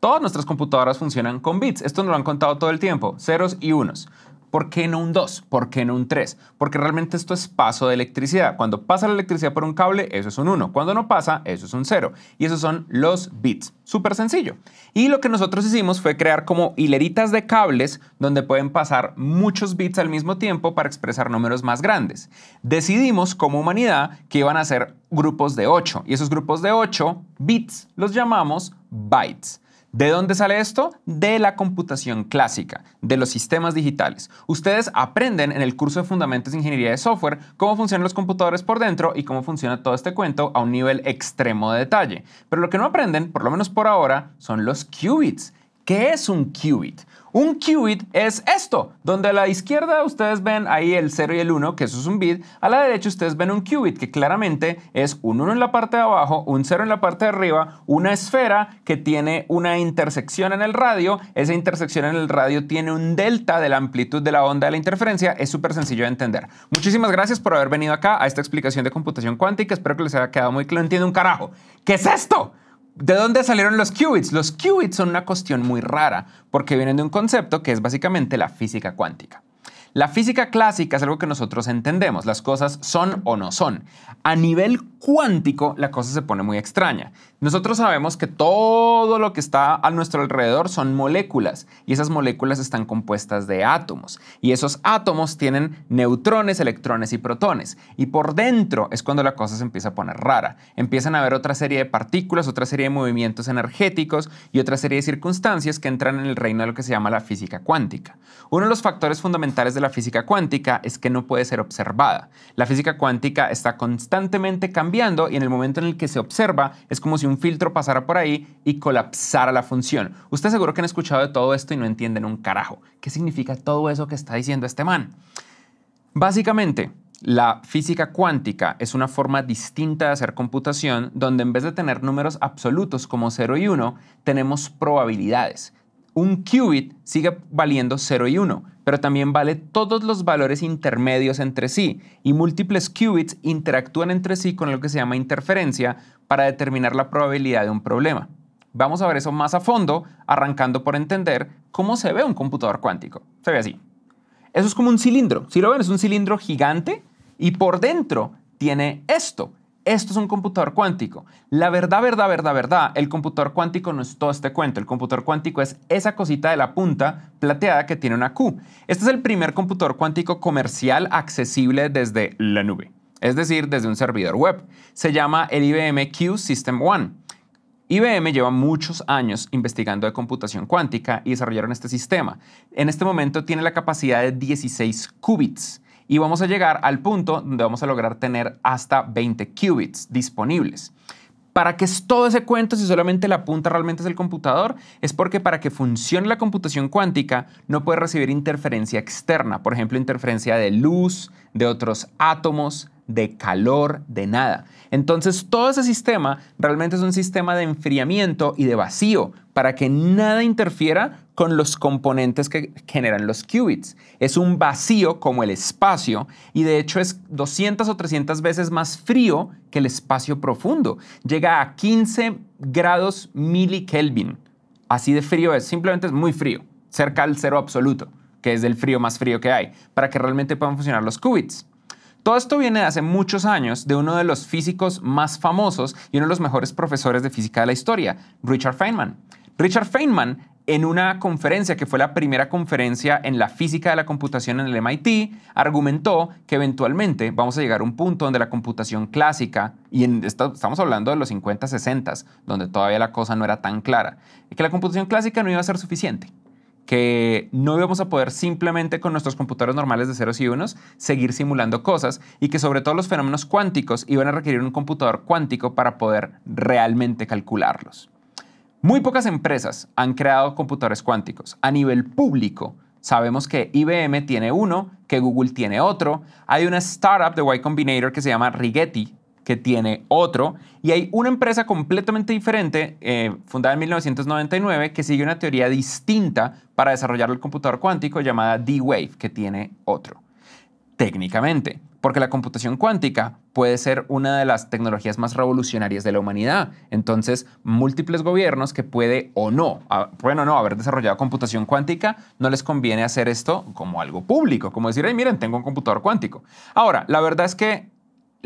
Todas nuestras computadoras funcionan con bits. Esto nos lo han contado todo el tiempo, ceros y unos. ¿Por qué no un 2? ¿Por qué no un 3? Porque realmente esto es paso de electricidad. Cuando pasa la electricidad por un cable, eso es un 1. Cuando no pasa, eso es un 0. Y esos son los bits. Súper sencillo. Y lo que nosotros hicimos fue crear como hileritas de cables donde pueden pasar muchos bits al mismo tiempo para expresar números más grandes. Decidimos como humanidad que iban a ser grupos de 8. Y esos grupos de 8 bits los llamamos bytes. ¿De dónde sale esto? De la computación clásica, de los sistemas digitales. Ustedes aprenden en el curso de Fundamentos de Ingeniería de Software cómo funcionan los computadores por dentro y cómo funciona todo este cuento a un nivel extremo de detalle. Pero lo que no aprenden, por lo menos por ahora, son los qubits ¿Qué es un qubit? Un qubit es esto, donde a la izquierda ustedes ven ahí el 0 y el 1, que eso es un bit, a la derecha ustedes ven un qubit, que claramente es un 1 en la parte de abajo, un 0 en la parte de arriba, una esfera que tiene una intersección en el radio, esa intersección en el radio tiene un delta de la amplitud de la onda de la interferencia, es súper sencillo de entender. Muchísimas gracias por haber venido acá a esta explicación de computación cuántica, espero que les haya quedado muy claro, entiendo un carajo. ¿Qué es esto? ¿De dónde salieron los qubits? Los qubits son una cuestión muy rara porque vienen de un concepto que es básicamente la física cuántica. La física clásica es algo que nosotros entendemos, las cosas son o no son. A nivel cuántico, la cosa se pone muy extraña. Nosotros sabemos que todo lo que está a nuestro alrededor son moléculas y esas moléculas están compuestas de átomos y esos átomos tienen neutrones, electrones y protones y por dentro es cuando la cosa se empieza a poner rara. Empiezan a haber otra serie de partículas, otra serie de movimientos energéticos y otra serie de circunstancias que entran en el reino de lo que se llama la física cuántica. Uno de los factores fundamentales de la física cuántica es que no puede ser observada. La física cuántica está constantemente cambiando y en el momento en el que se observa es como si un filtro pasara por ahí y colapsara la función. Usted seguro que han escuchado de todo esto y no entienden un carajo. ¿Qué significa todo eso que está diciendo este man? Básicamente, la física cuántica es una forma distinta de hacer computación donde en vez de tener números absolutos como 0 y 1, tenemos probabilidades un qubit sigue valiendo 0 y 1, pero también vale todos los valores intermedios entre sí, y múltiples qubits interactúan entre sí con lo que se llama interferencia para determinar la probabilidad de un problema. Vamos a ver eso más a fondo, arrancando por entender cómo se ve un computador cuántico. Se ve así. Eso es como un cilindro. Si lo ven, es un cilindro gigante y por dentro tiene esto esto es un computador cuántico. La verdad, verdad, verdad, verdad, el computador cuántico no es todo este cuento. El computador cuántico es esa cosita de la punta plateada que tiene una Q. Este es el primer computador cuántico comercial accesible desde la nube, es decir, desde un servidor web. Se llama el IBM Q System One. IBM lleva muchos años investigando de computación cuántica y desarrollaron este sistema. En este momento tiene la capacidad de 16 qubits y vamos a llegar al punto donde vamos a lograr tener hasta 20 qubits disponibles. ¿Para qué es todo ese cuento si solamente la punta realmente es el computador? Es porque para que funcione la computación cuántica no puede recibir interferencia externa, por ejemplo, interferencia de luz, de otros átomos, de calor, de nada. Entonces todo ese sistema realmente es un sistema de enfriamiento y de vacío para que nada interfiera con los componentes que generan los qubits. Es un vacío como el espacio y de hecho es 200 o 300 veces más frío que el espacio profundo. Llega a 15 grados milikelvin. Así de frío es, simplemente es muy frío, cerca al cero absoluto, que es el frío más frío que hay, para que realmente puedan funcionar los qubits. Todo esto viene de hace muchos años de uno de los físicos más famosos y uno de los mejores profesores de física de la historia, Richard Feynman. Richard Feynman, en una conferencia que fue la primera conferencia en la física de la computación en el MIT, argumentó que eventualmente vamos a llegar a un punto donde la computación clásica, y estamos hablando de los 50, 60, donde todavía la cosa no era tan clara, que la computación clásica no iba a ser suficiente que no íbamos a poder simplemente con nuestros computadores normales de ceros y unos seguir simulando cosas y que sobre todo los fenómenos cuánticos iban a requerir un computador cuántico para poder realmente calcularlos. Muy pocas empresas han creado computadores cuánticos. A nivel público, sabemos que IBM tiene uno, que Google tiene otro. Hay una startup de Y Combinator que se llama Rigetti, que tiene otro, y hay una empresa completamente diferente, eh, fundada en 1999, que sigue una teoría distinta para desarrollar el computador cuántico llamada D-Wave, que tiene otro. Técnicamente, porque la computación cuántica puede ser una de las tecnologías más revolucionarias de la humanidad. Entonces, múltiples gobiernos que puede o no, bueno, ah, no haber desarrollado computación cuántica, no les conviene hacer esto como algo público, como decir, hey, miren, tengo un computador cuántico. Ahora, la verdad es que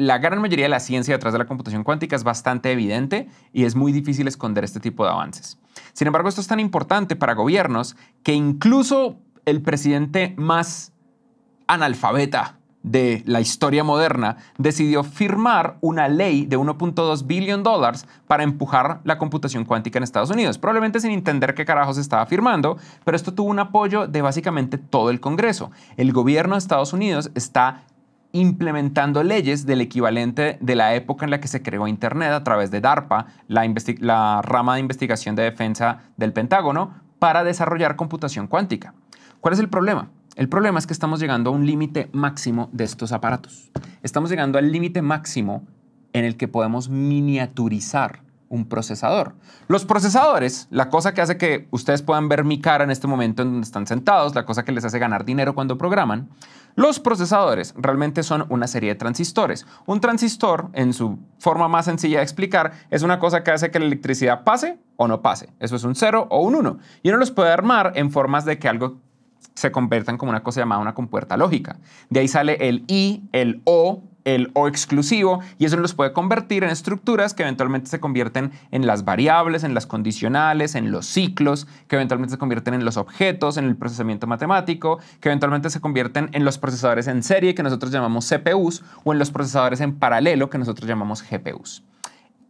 la gran mayoría de la ciencia detrás de la computación cuántica es bastante evidente y es muy difícil esconder este tipo de avances. Sin embargo, esto es tan importante para gobiernos que incluso el presidente más analfabeta de la historia moderna decidió firmar una ley de 1.2 billón dólares para empujar la computación cuántica en Estados Unidos, probablemente sin entender qué carajos estaba firmando, pero esto tuvo un apoyo de básicamente todo el Congreso. El gobierno de Estados Unidos está implementando leyes del equivalente de la época en la que se creó Internet a través de DARPA, la, rama de investigación de defensa del Pentágono, para desarrollar computación cuántica. ¿Cuál es el problema? El problema es que estamos llegando a un límite máximo de estos aparatos. Estamos llegando al límite máximo en el que podemos miniaturizar un procesador. Los procesadores, la cosa que hace que ustedes puedan ver mi cara en este momento en donde están sentados, la cosa que les hace ganar dinero cuando programan, los procesadores realmente son una serie de transistores. Un transistor, en su forma más sencilla de explicar, es una cosa que hace que la electricidad pase o no pase. Eso es un 0 o un 1. Y uno los puede armar en formas de que algo se convierta como una cosa llamada una compuerta lógica. De ahí sale el I, el O, el o exclusivo y eso los puede convertir en estructuras que eventualmente se convierten en las variables, en las condicionales, en los ciclos, que eventualmente se convierten en los objetos, en el procesamiento matemático, que eventualmente se convierten en los procesadores en serie que nosotros llamamos CPUs o en los procesadores en paralelo que nosotros llamamos GPUs.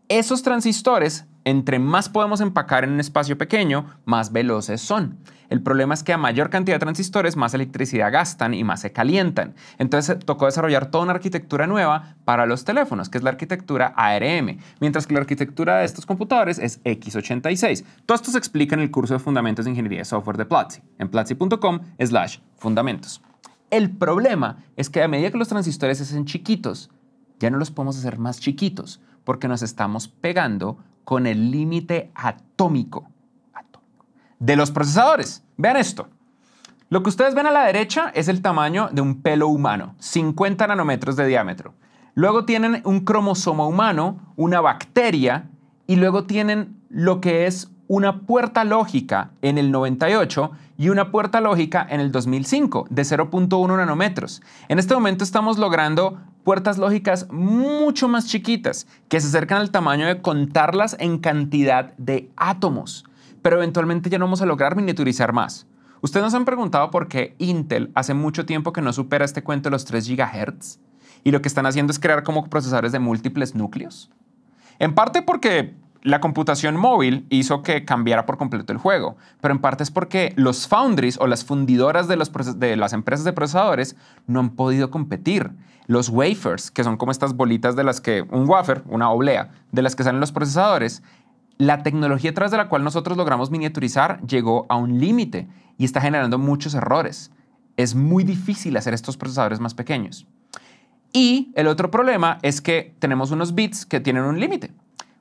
Esos transistores entre más podemos empacar en un espacio pequeño, más veloces son. El problema es que a mayor cantidad de transistores, más electricidad gastan y más se calientan. Entonces tocó desarrollar toda una arquitectura nueva para los teléfonos, que es la arquitectura ARM, mientras que la arquitectura de estos computadores es x86. Todo esto se explica en el curso de Fundamentos de Ingeniería de Software de Platzi, en platzi.com slash fundamentos. El problema es que a medida que los transistores se hacen chiquitos, ya no los podemos hacer más chiquitos porque nos estamos pegando con el límite atómico, de los procesadores. Vean esto. Lo que ustedes ven a la derecha es el tamaño de un pelo humano, 50 nanómetros de diámetro. Luego tienen un cromosoma humano, una bacteria, y luego tienen lo que es una puerta lógica en el 98 y una puerta lógica en el 2005 de 0.1 nanómetros. En este momento estamos logrando puertas lógicas mucho más chiquitas que se acercan al tamaño de contarlas en cantidad de átomos. Pero eventualmente ya no vamos a lograr miniaturizar más. Ustedes nos han preguntado por qué Intel hace mucho tiempo que no supera este cuento de los 3 GHz y lo que están haciendo es crear como procesadores de múltiples núcleos. En parte porque la computación móvil hizo que cambiara por completo el juego, pero en parte es porque los foundries o las fundidoras de, las empresas de procesadores no han podido competir. Los wafers, que son como estas bolitas de las que un wafer, una oblea, de las que salen los procesadores, la tecnología tras de la cual nosotros logramos miniaturizar llegó a un límite y está generando muchos errores. Es muy difícil hacer estos procesadores más pequeños. Y el otro problema es que tenemos unos bits que tienen un límite.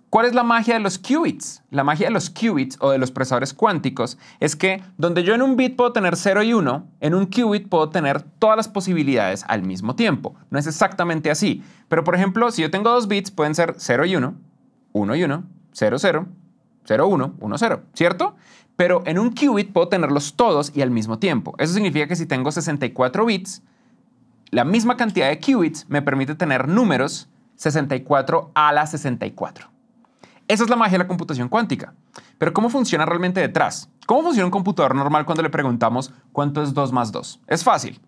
¿Cuál es la magia de los qubits? La magia de los qubits o de los procesadores cuánticos es que donde yo en un bit puedo tener 0 y 1, en un qubit puedo tener todas las posibilidades al mismo tiempo. No es exactamente así, pero por ejemplo, si yo tengo dos bits pueden ser 0 y 1, 1 y 1, 0 0, 0 1, 1 0, ¿cierto? Pero en un qubit puedo tenerlos todos y al mismo tiempo. Eso significa que si tengo 64 bits, la misma cantidad de qubits me permite tener números 64 a la 64. Esa es la magia de la computación cuántica. Pero ¿cómo funciona realmente detrás? ¿Cómo funciona un computador normal cuando le preguntamos cuánto es 2 más 2? Es fácil.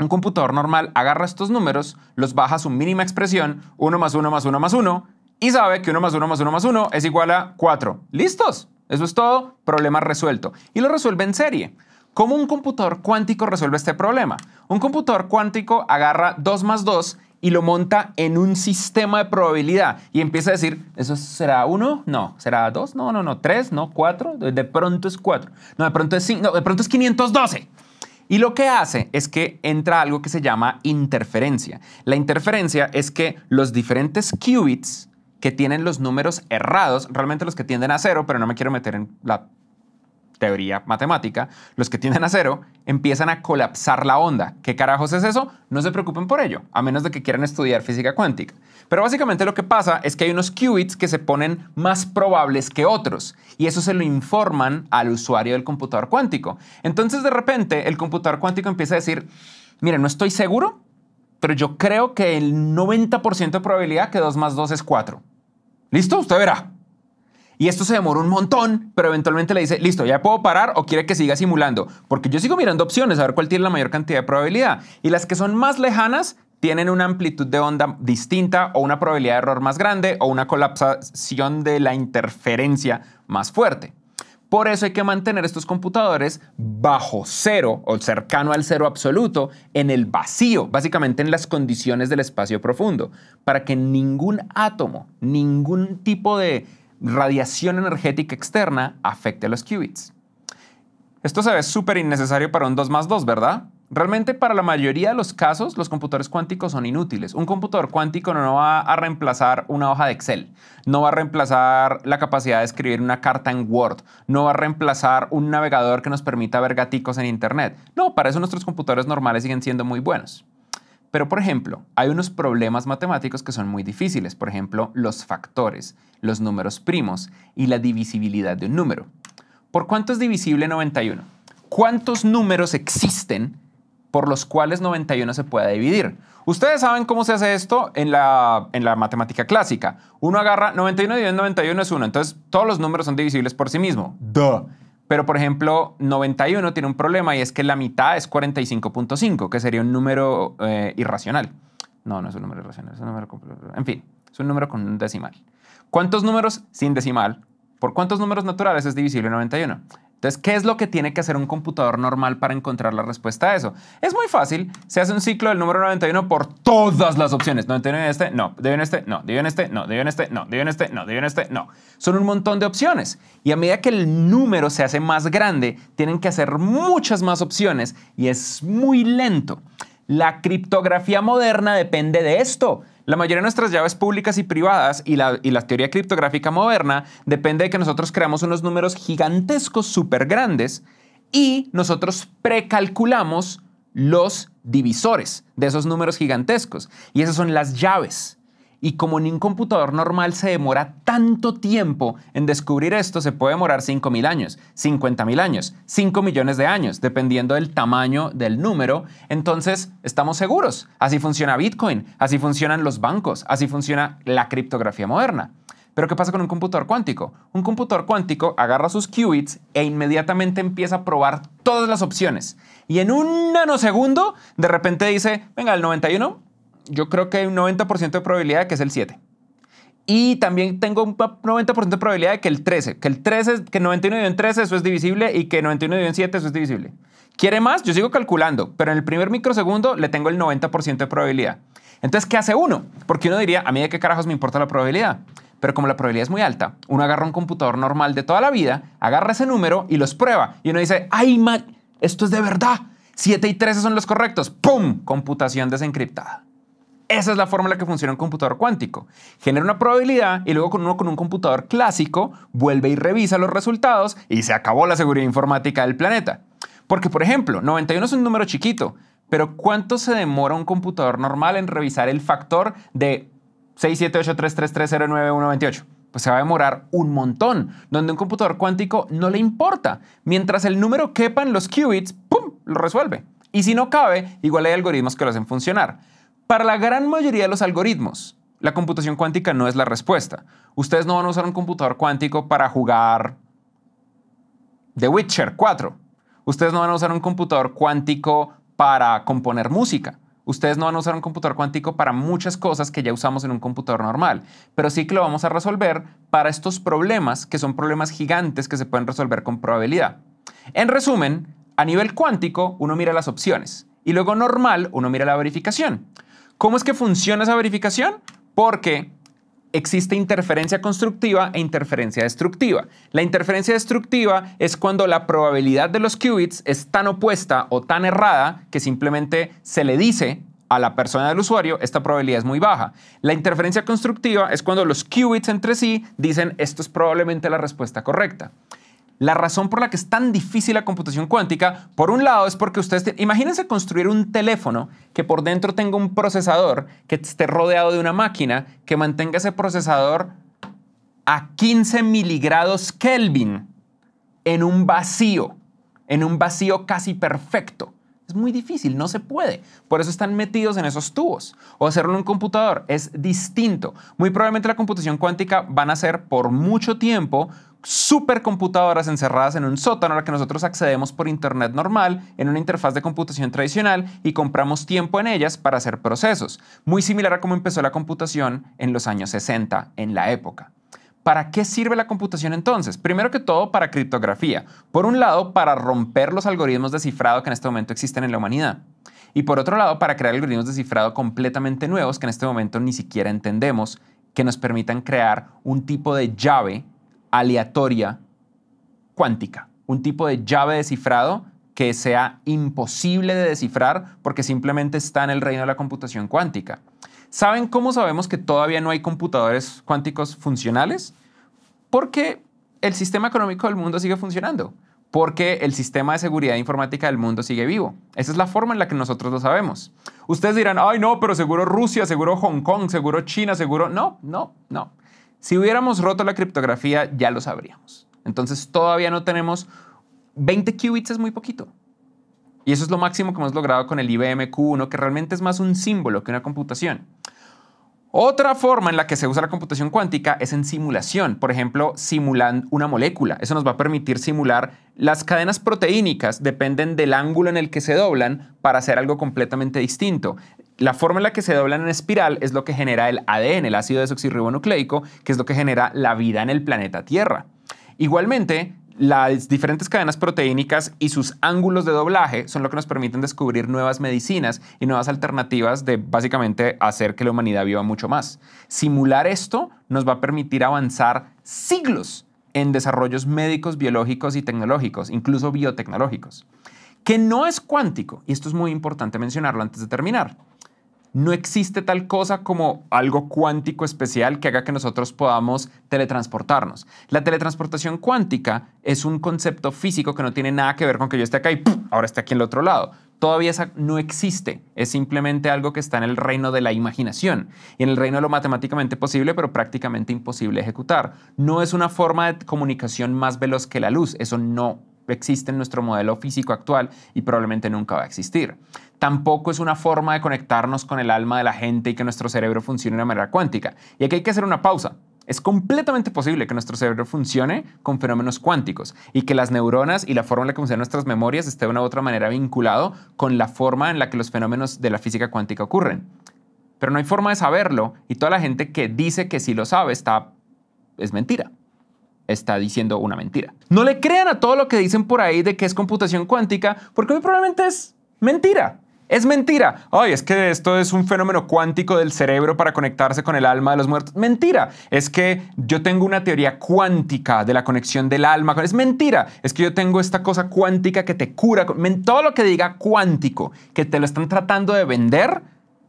Un computador normal agarra estos números, los baja a su mínima expresión, 1 más 1 más 1 más 1, y sabe que 1 más 1 más 1 más 1 es igual a 4. ¿Listos? Eso es todo, problema resuelto. Y lo resuelve en serie. ¿Cómo un computador cuántico resuelve este problema? Un computador cuántico agarra 2 más 2 y lo monta en un sistema de probabilidad y empieza a decir, ¿eso será uno? No. ¿Será dos? No, no, no. ¿Tres? No. ¿Cuatro? De pronto es cuatro. No, de pronto es 5. No, de pronto es 512. Y lo que hace es que entra algo que se llama interferencia. La interferencia es que los diferentes qubits que tienen los números errados, realmente los que tienden a cero, pero no me quiero meter en la teoría matemática, los que tienen a cero empiezan a colapsar la onda. ¿Qué carajos es eso? No se preocupen por ello, a menos de que quieran estudiar física cuántica. Pero básicamente lo que pasa es que hay unos qubits que se ponen más probables que otros, y eso se lo informan al usuario del computador cuántico. Entonces de repente el computador cuántico empieza a decir, mire, no estoy seguro, pero yo creo que el 90% de probabilidad que 2 más 2 es 4. ¿Listo? Usted verá. Y esto se demora un montón, pero eventualmente le dice, listo, ya puedo parar o quiere que siga simulando. Porque yo sigo mirando opciones a ver cuál tiene la mayor cantidad de probabilidad. Y las que son más lejanas tienen una amplitud de onda distinta o una probabilidad de error más grande o una colapsación de la interferencia más fuerte. Por eso hay que mantener estos computadores bajo cero o cercano al cero absoluto en el vacío, básicamente en las condiciones del espacio profundo, para que ningún átomo, ningún tipo de radiación energética externa afecte a los qubits. Esto se ve súper innecesario para un 2 más 2, ¿verdad? Realmente para la mayoría de los casos los computadores cuánticos son inútiles. Un computador cuántico no va a reemplazar una hoja de Excel, no va a reemplazar la capacidad de escribir una carta en Word, no va a reemplazar un navegador que nos permita ver gaticos en Internet. No, para eso nuestros computadores normales siguen siendo muy buenos. Pero, por ejemplo, hay unos problemas matemáticos que son muy difíciles, por ejemplo, los factores, los números primos y la divisibilidad de un número. ¿Por cuánto es divisible 91? ¿Cuántos números existen por los cuales 91 se pueda dividir? Ustedes saben cómo se hace esto en la, en la matemática clásica. Uno agarra 91 dividido en 91 es 1, entonces todos los números son divisibles por sí mismo. Duh. Pero, por ejemplo, 91 tiene un problema y es que la mitad es 45.5, que sería un número eh, irracional. No, no es un número irracional, es un número... En fin, es un número con un decimal. ¿Cuántos números sin decimal? ¿Por cuántos números naturales es divisible 91? Entonces, ¿qué es lo que tiene que hacer un computador normal para encontrar la respuesta a eso? Es muy fácil. Se hace un ciclo del número 91 por todas las opciones. 91 en este, no. deben este, no. deben este, no. deben este, no. deben este, no. deben este, no. Son un montón de opciones. Y a medida que el número se hace más grande, tienen que hacer muchas más opciones y es muy lento. La criptografía moderna depende de esto la mayoría de nuestras llaves públicas y privadas y la, teoría criptográfica moderna depende de que nosotros creamos unos números gigantescos, súper grandes, y nosotros precalculamos los divisores de esos números gigantescos. Y esas son las llaves. Y como en un computador normal se demora tanto tiempo en descubrir esto, se puede demorar 5.000 años, 50.000 años, 5 millones de años, dependiendo del tamaño del número. Entonces, estamos seguros. Así funciona Bitcoin, así funcionan los bancos, así funciona la criptografía moderna. Pero ¿qué pasa con un computador cuántico? Un computador cuántico agarra sus qubits e inmediatamente empieza a probar todas las opciones. Y en un nanosegundo, de repente dice, venga, el 91 yo creo que hay un 90% de probabilidad de que es el 7. Y también tengo un 90% de probabilidad de que el 13, que el 13, que 91 y en 13, eso es divisible, y que 91 y en 7, eso es divisible. ¿Quiere más? Yo sigo calculando, pero en el primer microsegundo le tengo el 90% de probabilidad. Entonces, ¿qué hace uno? Porque uno diría, a mí de qué carajos me importa la probabilidad. Pero como la probabilidad es muy alta, uno agarra un computador normal de toda la vida, agarra ese número y los prueba. Y uno dice, ay, esto es de verdad. 7 y 13 son los correctos. ¡Pum! Computación desencriptada. Esa es la fórmula que funciona un computador cuántico. Genera una probabilidad y luego con uno con un computador clásico vuelve y revisa los resultados y se acabó la seguridad informática del planeta. Porque, por ejemplo, 91 es un número chiquito, pero ¿cuánto se demora un computador normal en revisar el factor de 67833309128? Pues se va a demorar un montón, donde un computador cuántico no le importa. Mientras el número en los qubits, ¡pum! lo resuelve. Y si no cabe, igual hay algoritmos que lo hacen funcionar. Para la gran mayoría de los algoritmos, la computación cuántica no es la respuesta. Ustedes no van a usar un computador cuántico para jugar The Witcher 4. Ustedes no van a usar un computador cuántico para componer música. Ustedes no van a usar un computador cuántico para muchas cosas que ya usamos en un computador normal, pero sí que lo vamos a resolver para estos problemas que son problemas gigantes que se pueden resolver con probabilidad. En resumen, a nivel cuántico uno mira las opciones y luego normal uno mira la verificación. ¿Cómo es que funciona esa verificación? Porque existe interferencia constructiva e interferencia destructiva. La interferencia destructiva es cuando la probabilidad de los qubits es tan opuesta o tan errada que simplemente se le dice a la persona del usuario, esta probabilidad es muy baja. La interferencia constructiva es cuando los qubits entre sí dicen esto es probablemente la respuesta correcta. La razón por la que es tan difícil la computación cuántica, por un lado, es porque ustedes, imagínense construir un teléfono que por dentro tenga un procesador que esté rodeado de una máquina que mantenga ese procesador a 15 miligrados Kelvin en un vacío, en un vacío casi perfecto. Es muy difícil, no se puede. Por eso están metidos en esos tubos. O hacerlo en un computador es distinto. Muy probablemente la computación cuántica van a ser por mucho tiempo supercomputadoras encerradas en un sótano a la que nosotros accedemos por Internet normal, en una interfaz de computación tradicional y compramos tiempo en ellas para hacer procesos, muy similar a cómo empezó la computación en los años 60, en la época. ¿Para qué sirve la computación entonces? Primero que todo, para criptografía. Por un lado, para romper los algoritmos de cifrado que en este momento existen en la humanidad. Y por otro lado, para crear algoritmos de cifrado completamente nuevos que en este momento ni siquiera entendemos, que nos permitan crear un tipo de llave aleatoria cuántica, un tipo de llave de cifrado que sea imposible de descifrar porque simplemente está en el reino de la computación cuántica. ¿Saben cómo sabemos que todavía no hay computadores cuánticos funcionales? Porque el sistema económico del mundo sigue funcionando, porque el sistema de seguridad informática del mundo sigue vivo. Esa es la forma en la que nosotros lo sabemos. Ustedes dirán, ay no, pero seguro Rusia, seguro Hong Kong, seguro China, seguro... No, no, no. Si hubiéramos roto la criptografía, ya lo sabríamos. Entonces todavía no tenemos 20 qubits es muy poquito. Y eso es lo máximo que hemos logrado con el IBM Q1, que realmente es más un símbolo que una computación. Otra forma en la que se usa la computación cuántica es en simulación, por ejemplo, simulan una molécula. Eso nos va a permitir simular las cadenas proteínicas, dependen del ángulo en el que se doblan para hacer algo completamente distinto. La forma en la que se doblan en espiral es lo que genera el ADN, el ácido desoxirribonucleico, que es lo que genera la vida en el planeta Tierra. Igualmente, las diferentes cadenas proteínicas y sus ángulos de doblaje son lo que nos permiten descubrir nuevas medicinas y nuevas alternativas de básicamente hacer que la humanidad viva mucho más. Simular esto nos va a permitir avanzar siglos en desarrollos médicos, biológicos y tecnológicos, incluso biotecnológicos, que no es cuántico, y esto es muy importante mencionarlo antes de terminar no existe tal cosa como algo cuántico especial que haga que nosotros podamos teletransportarnos. La teletransportación cuántica es un concepto físico que no tiene nada que ver con que yo esté acá y ahora esté aquí en el otro lado. Todavía esa no existe, es simplemente algo que está en el reino de la imaginación y en el reino de lo matemáticamente posible, pero prácticamente imposible ejecutar. No es una forma de comunicación más veloz que la luz, eso no existe en nuestro modelo físico actual y probablemente nunca va a existir. Tampoco es una forma de conectarnos con el alma de la gente y que nuestro cerebro funcione de una manera cuántica. Y aquí hay que hacer una pausa. Es completamente posible que nuestro cerebro funcione con fenómenos cuánticos y que las neuronas y la forma en la que funcionan nuestras memorias esté de una u otra manera vinculado con la forma en la que los fenómenos de la física cuántica ocurren. Pero no hay forma de saberlo y toda la gente que dice que sí lo sabe está es mentira está diciendo una mentira. No le crean a todo lo que dicen por ahí de que es computación cuántica, porque muy probablemente es mentira. Es mentira. Ay, es que esto es un fenómeno cuántico del cerebro para conectarse con el alma de los muertos. Mentira. Es que yo tengo una teoría cuántica de la conexión del alma. Es mentira. Es que yo tengo esta cosa cuántica que te cura. Todo lo que diga cuántico, que te lo están tratando de vender,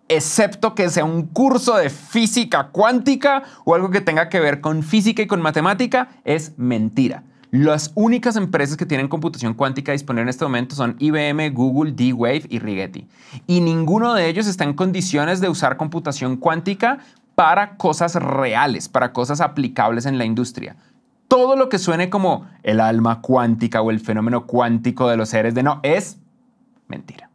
excepto que sea un curso de física cuántica o algo que tenga que ver con física y con matemática, es mentira. Las únicas empresas que tienen computación cuántica disponible en este momento son IBM, Google, D-Wave y Rigetti. Y ninguno de ellos está en condiciones de usar computación cuántica para cosas reales, para cosas aplicables en la industria. Todo lo que suene como el alma cuántica o el fenómeno cuántico de los seres de no es mentira.